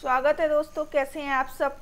स्वागत है दोस्तों कैसे हैं आप सब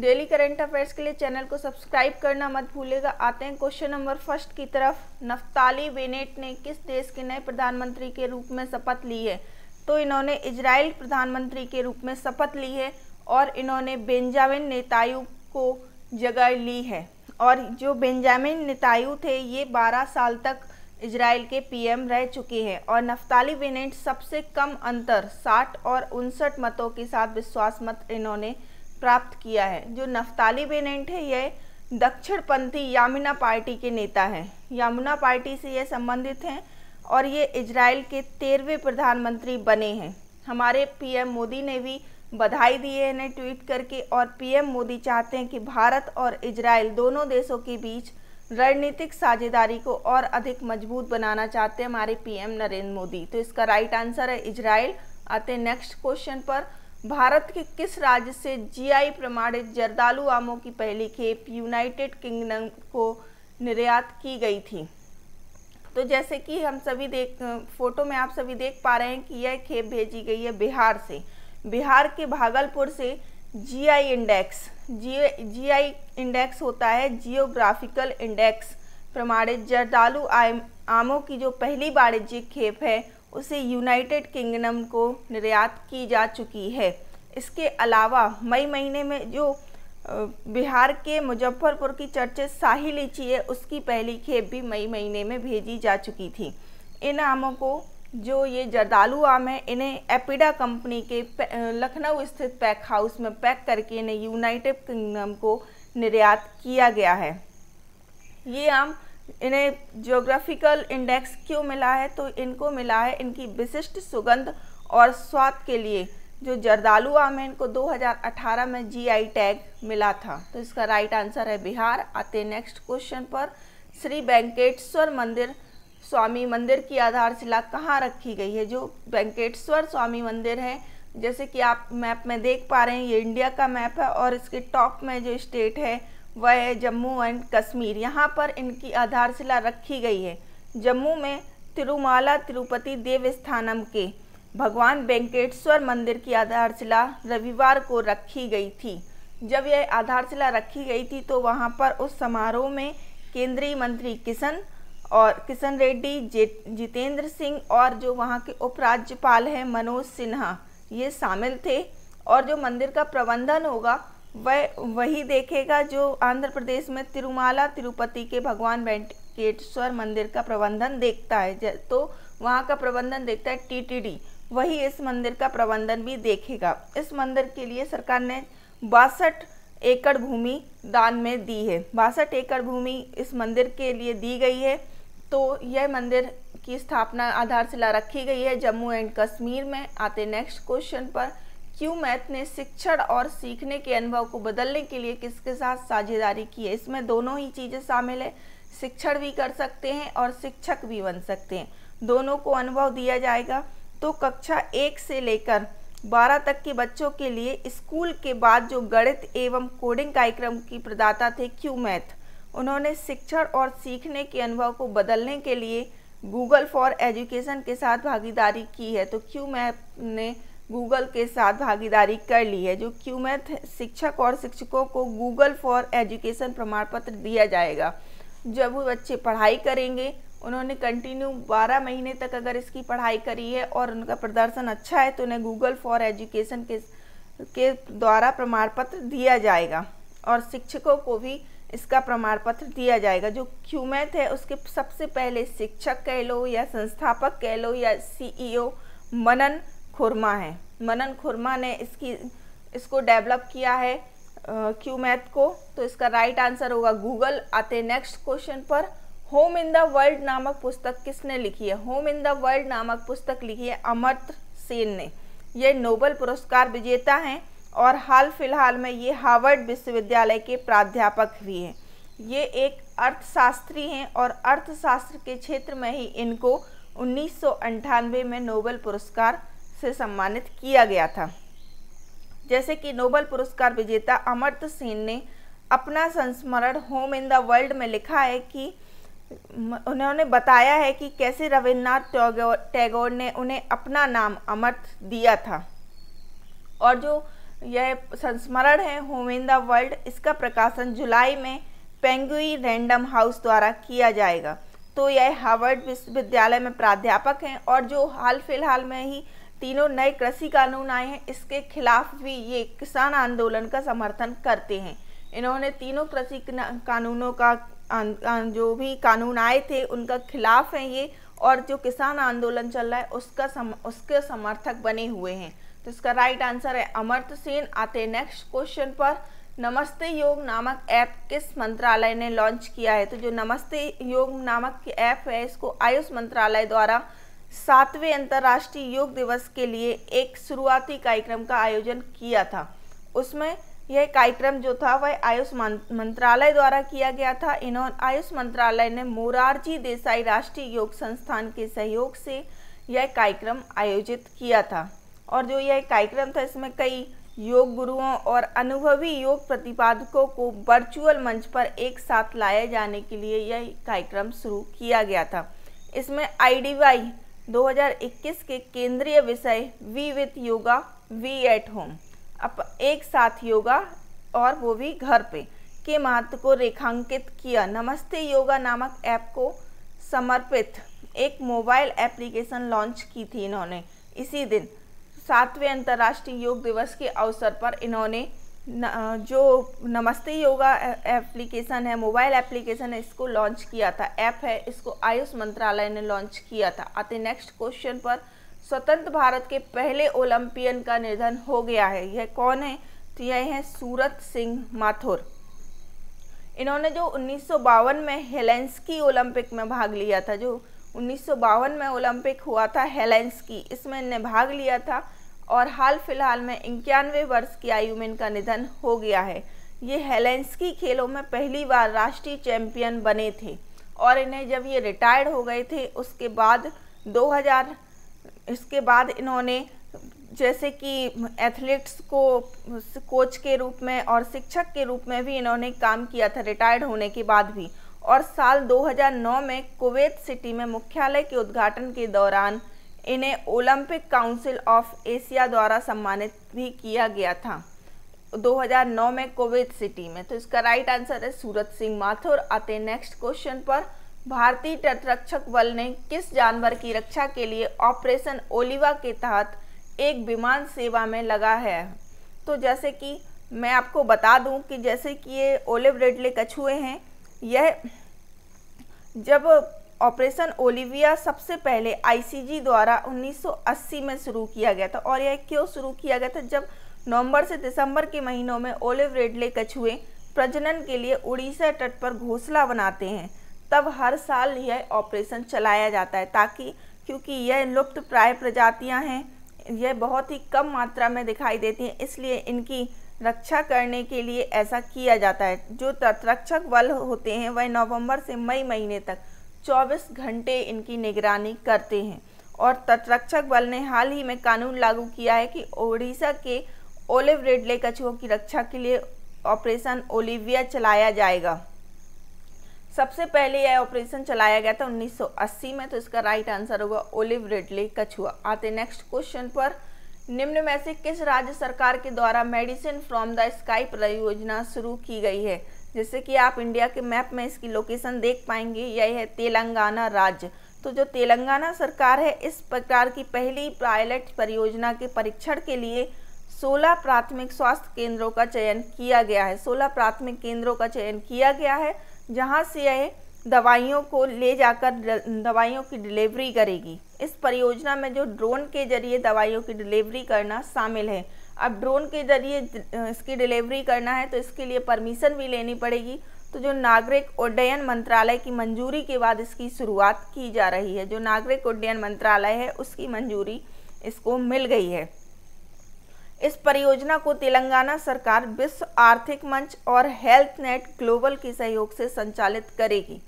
डेली करंट अफेयर्स के लिए चैनल को सब्सक्राइब करना मत भूलेगा आते हैं क्वेश्चन नंबर फर्स्ट की तरफ नफ्ताली बेनेट ने किस देश के नए प्रधानमंत्री के रूप में शपथ ली है तो इन्होंने इजराइल प्रधानमंत्री के रूप में शपथ ली है और इन्होंने बेंजामिन नेतायु को जगह ली है और जो बेंजामिन नेतायु थे ये बारह साल तक इसराइल के पीएम रह चुके हैं और नफ्ताली बेनेट सबसे कम अंतर 60 और उनसठ मतों के साथ विश्वास मत इन्होंने प्राप्त किया है जो नफ्ताली बेनेट है यह दक्षिणपंथी यामिना पार्टी के नेता हैं यामुना पार्टी से यह संबंधित हैं और ये इसराइल के तेरहवें प्रधानमंत्री बने हैं हमारे पीएम मोदी ने भी बधाई दी है इन्हें ट्वीट करके और पीएम मोदी चाहते हैं कि भारत और इसराइल दोनों देशों के बीच रणनीतिक साझेदारी को और अधिक मजबूत बनाना चाहते हैं हमारे पीएम नरेंद्र मोदी तो इसका राइट आंसर है इजराइल आते नेक्स्ट क्वेश्चन पर भारत के किस राज्य से जीआई प्रमाणित जर्दालू आमों की पहली खेप यूनाइटेड किंगडम को निर्यात की गई थी तो जैसे कि हम सभी देख फोटो में आप सभी देख पा रहे हैं कि यह खेप भेजी गई है बिहार से बिहार के भागलपुर से GI index G GI index होता है जियोग्राफिकल इंडेक्स प्रमाणित जर्दालू आमों की जो पहली वाणिज्यिक खेप है उसे यूनाइटेड किंगडम को निर्यात की जा चुकी है इसके अलावा मई महीने में जो बिहार के मुजफ्फरपुर की चर्चित शाही लीची है उसकी पहली खेप भी मई महीने में भेजी जा चुकी थी इन आमों को जो ये जर्दालू आम है इन्हें एपिडा कंपनी के लखनऊ स्थित पैक हाउस में पैक करके इन्हें यूनाइटेड किंगडम को निर्यात किया गया है ये आम इन्हें जोग्राफिकल इंडेक्स क्यों मिला है तो इनको मिला है इनकी विशिष्ट सुगंध और स्वाद के लिए जो जर्दालू आम है इनको 2018 में जीआई टैग मिला था तो इसका राइट आंसर है बिहार आते नेक्स्ट क्वेश्चन पर श्री वेंकटेश्वर मंदिर स्वामी मंदिर की आधारशिला कहाँ रखी गई है जो वेंकटेश्वर स्वामी मंदिर है जैसे कि आप मैप में देख पा रहे हैं ये इंडिया का मैप है और इसके टॉप में जो स्टेट है वह है जम्मू एंड कश्मीर यहाँ पर इनकी आधारशिला रखी गई है जम्मू में तिरुमाला तिरुपति देवस्थानम के भगवान वेंकटेश्वर मंदिर की आधारशिला रविवार को रखी गई थी जब यह आधारशिला रखी गई थी तो वहाँ पर उस समारोह में केंद्रीय मंत्री किशन और किशन रेड्डी जितेंद्र सिंह और जो वहाँ के उपराज्यपाल हैं मनोज सिन्हा ये शामिल थे और जो मंदिर का प्रबंधन होगा वह वही देखेगा जो आंध्र प्रदेश में तिरुमाला तिरुपति के भगवान वेंकटेश्वर मंदिर का प्रबंधन देखता है तो वहाँ का प्रबंधन देखता है टीटीडी वही इस मंदिर का प्रबंधन भी देखेगा इस मंदिर के लिए सरकार ने बासठ एकड़ भूमि दान में दी है बासठ एकड़ भूमि इस मंदिर के लिए दी गई है तो यह मंदिर की स्थापना आधारशिला रखी गई है जम्मू एंड कश्मीर में आते नेक्स्ट क्वेश्चन पर क्यू मैथ ने शिक्षण और सीखने के अनुभव को बदलने के लिए किसके साथ साझेदारी की है इसमें दोनों ही चीज़ें शामिल है शिक्षण भी कर सकते हैं और शिक्षक भी बन सकते हैं दोनों को अनुभव दिया जाएगा तो कक्षा एक से लेकर बारह तक के बच्चों के लिए स्कूल के बाद जो गणित एवं कोडिंग कार्यक्रम की प्रदाता थे क्यू मैथ उन्होंने शिक्षण और सीखने के अनुभव को बदलने के लिए गूगल फॉर एजुकेशन के साथ भागीदारी की है तो क्यू मैप ने गूगल के साथ भागीदारी कर ली है जो क्यू मैथ शिक्षक और शिक्षकों को गूगल फॉर एजुकेशन प्रमाण पत्र दिया जाएगा जब वो बच्चे पढ़ाई करेंगे उन्होंने कंटिन्यू 12 महीने तक अगर इसकी पढ़ाई करी है और उनका प्रदर्शन अच्छा है तो उन्हें गूगल फॉर एजुकेशन के के द्वारा प्रमाण पत्र दिया जाएगा और शिक्षकों को भी इसका प्रमाण पत्र दिया जाएगा जो क्यूमैथ है उसके सबसे पहले शिक्षक कह लो या संस्थापक कह लो या सीईओ e मनन खुरमा है मनन खुरमा ने इसकी इसको डेवलप किया है क्यू मैथ को तो इसका राइट आंसर होगा गूगल आते नेक्स्ट क्वेश्चन पर होम इन द वर्ल्ड नामक पुस्तक किसने लिखी है होम इन द वर्ल्ड नामक पुस्तक लिखी है अमर्त सेन ने यह नोबल पुरस्कार विजेता हैं और हाल फिलहाल में ये हार्वर्ड विश्वविद्यालय के प्राध्यापक भी हैं ये एक अर्थशास्त्री हैं और अर्थशास्त्र के क्षेत्र में ही इनको उन्नीस में नोबेल पुरस्कार से सम्मानित किया गया था जैसे कि नोबल पुरस्कार विजेता अमर्त सेन ने अपना संस्मरण होम इन द वर्ल्ड में लिखा है कि उन्होंने बताया है कि कैसे रविन्द्रनाथ टैगोर टैगोर ने उन्हें अपना नाम अमर्त दिया था और जो यह संस्मरण है होम इन द वर्ल्ड इसका प्रकाशन जुलाई में पेंगुई रैंडम हाउस द्वारा किया जाएगा तो यह हार्वर्ड विश्वविद्यालय में प्राध्यापक हैं और जो हाल फिलहाल में ही तीनों नए कृषि कानून आए हैं इसके खिलाफ भी ये किसान आंदोलन का समर्थन करते हैं इन्होंने तीनों कृषि कानूनों का अं, अं, जो भी कानून आए थे उनका खिलाफ हैं ये और जो किसान आंदोलन चल रहा है उसका सम, उसके समर्थक बने हुए हैं तो इसका राइट आंसर है अमर्त सेन आते नेक्स्ट क्वेश्चन पर नमस्ते योग नामक ऐप किस मंत्रालय ने लॉन्च किया है तो जो नमस्ते योग नामक ऐप है इसको आयुष मंत्रालय द्वारा सातवें अंतर्राष्ट्रीय योग दिवस के लिए एक शुरुआती कार्यक्रम का आयोजन किया था उसमें यह कार्यक्रम जो था वह आयुष मंत्रालय द्वारा किया गया था इन्होंने आयुष मंत्रालय ने मोरारजी देसाई राष्ट्रीय योग संस्थान के सहयोग से यह कार्यक्रम आयोजित किया था और जो यह कार्यक्रम था इसमें कई योग गुरुओं और अनुभवी योग प्रतिपादकों को वर्चुअल मंच पर एक साथ लाए जाने के लिए यह कार्यक्रम शुरू किया गया था इसमें आईडीवाई 2021 के केंद्रीय विषय we with yoga we at home अब एक साथ योगा और वो भी घर पे के महत्व को रेखांकित किया नमस्ते योगा नामक ऐप को समर्पित एक मोबाइल एप्लीकेशन लॉन्च की थी इन्होंने इसी दिन सातवें अंतर्राष्ट्रीय योग दिवस के अवसर पर इन्होंने न, जो नमस्ते योगा एप्लीकेशन है मोबाइल एप्लीकेशन है इसको लॉन्च किया था ऐप है इसको आयुष मंत्रालय ने लॉन्च किया था आते नेक्स्ट क्वेश्चन पर स्वतंत्र भारत के पहले ओलंपियन का निधन हो गया है यह कौन है तो यह है सूरत सिंह माथुर इन्होंने जो उन्नीस में हेलेंसकी ओलंपिक में भाग लिया था जो उन्नीस में ओलंपिक हुआ था हेलेंसकी इसमें इन्हें भाग लिया था और हाल फिलहाल में इक्यानवे वर्ष की आयु में इनका निधन हो गया है ये हेलेंस्की खेलों में पहली बार राष्ट्रीय चैंपियन बने थे और इन्हें जब ये रिटायर्ड हो गए थे उसके बाद 2000 इसके बाद इन्होंने जैसे कि एथलीट्स को कोच के रूप में और शिक्षक के रूप में भी इन्होंने काम किया था रिटायर्ड होने के बाद भी और साल 2009 में कुवैत सिटी में मुख्यालय के उद्घाटन के दौरान इन्हें ओलंपिक काउंसिल ऑफ एशिया द्वारा सम्मानित भी किया गया था 2009 में कोविड सिटी में तो इसका राइट आंसर है सूरत सिंह माथुर आते नेक्स्ट क्वेश्चन पर भारतीय तटरक्षक बल ने किस जानवर की रक्षा के लिए ऑपरेशन ओलिवा के तहत एक विमान सेवा में लगा है तो जैसे कि मैं आपको बता दूं कि जैसे कि ये ओलिव रेडले कछुए हैं यह जब ऑपरेशन ओलिविया सबसे पहले आईसीजी द्वारा 1980 में शुरू किया गया था और यह क्यों शुरू किया गया था जब नवंबर से दिसंबर के महीनों में ओलिव रेडले कछुए प्रजनन के लिए उड़ीसा तट पर घोंसला बनाते हैं तब हर साल यह ऑपरेशन चलाया जाता है ताकि क्योंकि यह लुप्त प्राय प्रजातियां हैं यह बहुत ही कम मात्रा में दिखाई देती हैं इसलिए इनकी रक्षा करने के लिए ऐसा किया जाता है जो तटरक्षक बल होते हैं वह नवंबर से मई महीने तक 24 घंटे इनकी निगरानी करते हैं और तटरक्षक बल ने हाल ही में कानून लागू किया है कि ओडिशा के ओलिव रेडले कछुओं की रक्षा के लिए ऑपरेशन ओलिविया चलाया जाएगा सबसे पहले यह ऑपरेशन चलाया गया था 1980 में तो इसका राइट आंसर होगा ओलिव रेडले कछुआ आते नेक्स्ट क्वेश्चन पर निम्न में से किस राज्य सरकार के द्वारा मेडिसिन फ्रॉम द स्काई परियोजना शुरू की गई है जैसे कि आप इंडिया के मैप में इसकी लोकेशन देख पाएंगे यह है तेलंगाना राज्य तो जो तेलंगाना सरकार है इस प्रकार की पहली पायलट परियोजना के परीक्षण के लिए 16 प्राथमिक स्वास्थ्य केंद्रों का चयन किया गया है 16 प्राथमिक केंद्रों का चयन किया गया है जहां से यह दवाइयों को ले जाकर दवाइयों की डिलीवरी करेगी इस परियोजना में जो ड्रोन के जरिए दवाइयों की डिलीवरी करना शामिल है अब ड्रोन के जरिए इसकी डिलीवरी करना है तो इसके लिए परमिशन भी लेनी पड़ेगी तो जो नागरिक उड्डयन मंत्रालय की मंजूरी के बाद इसकी शुरुआत की जा रही है जो नागरिक उड्डयन मंत्रालय है उसकी मंजूरी इसको मिल गई है इस परियोजना को तेलंगाना सरकार विश्व आर्थिक मंच और हेल्थ नेट ग्लोबल के सहयोग से संचालित करेगी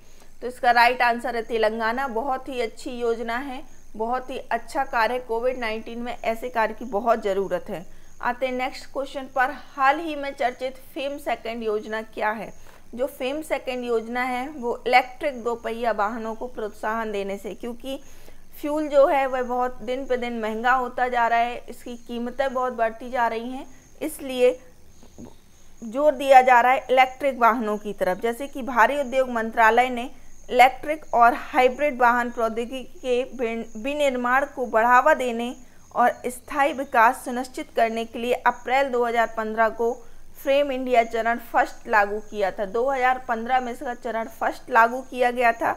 तो इसका राइट आंसर है तेलंगाना बहुत ही अच्छी योजना है बहुत ही अच्छा कार्य है कोविड नाइन्टीन में ऐसे कार्य की बहुत ज़रूरत है आते हैं नेक्स्ट क्वेश्चन पर हाल ही में चर्चित फेम सेकंड योजना क्या है जो फेम सेकंड योजना है वो इलेक्ट्रिक दोपहिया वाहनों को प्रोत्साहन देने से क्योंकि फ्यूल जो है वह बहुत दिन पे दिन महंगा होता जा रहा है इसकी कीमतें बहुत बढ़ती जा रही हैं इसलिए जोर दिया जा रहा है इलेक्ट्रिक वाहनों की तरफ जैसे कि भारी उद्योग मंत्रालय ने इलेक्ट्रिक और हाइब्रिड वाहन प्रौद्योगिकी के विनिर्माण को बढ़ावा देने और स्थायी विकास सुनिश्चित करने के लिए अप्रैल 2015 को फ्रेम इंडिया चरण फर्स्ट लागू किया था 2015 में इसका चरण फर्स्ट लागू किया गया था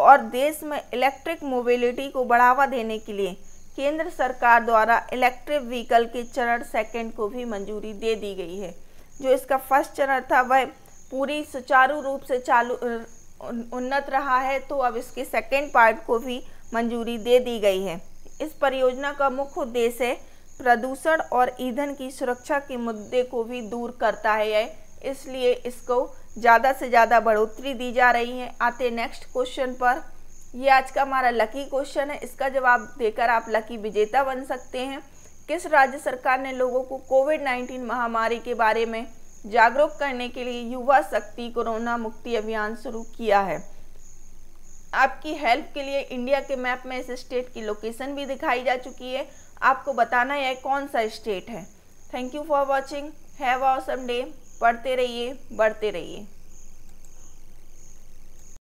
और देश में इलेक्ट्रिक मोबिलिटी को बढ़ावा देने के लिए केंद्र सरकार द्वारा इलेक्ट्रिक व्हीकल के चरण सेकंड को भी मंजूरी दे दी गई है जो इसका फर्स्ट चरण था वह पूरी सुचारू रूप से चालू उन्नत रहा है तो अब इसके सेकेंड पार्ट को भी मंजूरी दे दी गई है इस परियोजना का मुख्य उद्देश्य प्रदूषण और ईंधन की सुरक्षा के मुद्दे को भी दूर करता है यह इसलिए इसको ज़्यादा से ज़्यादा बढ़ोतरी दी जा रही है आते नेक्स्ट क्वेश्चन पर ये आज का हमारा लकी क्वेश्चन है इसका जवाब देकर आप लकी विजेता बन सकते हैं किस राज्य सरकार ने लोगों को कोविड नाइन्टीन महामारी के बारे में जागरूक करने के लिए युवा शक्ति कोरोना मुक्ति अभियान शुरू किया है आपकी हेल्प के लिए इंडिया के मैप में इस स्टेट की लोकेशन भी दिखाई जा चुकी है आपको बताना है कौन सा स्टेट है thank you for watching have awesome day पढ़ते रहिए बढ़ते रहिए